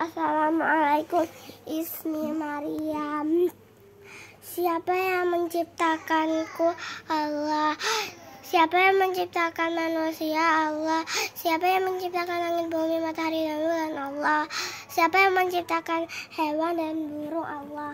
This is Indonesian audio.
Assalamualaikum Ismi Mariam. Siapa yang menciptakanku Allah Siapa yang menciptakan manusia Allah Siapa yang menciptakan angin bumi matahari dan bulan Allah Siapa yang menciptakan hewan dan burung Allah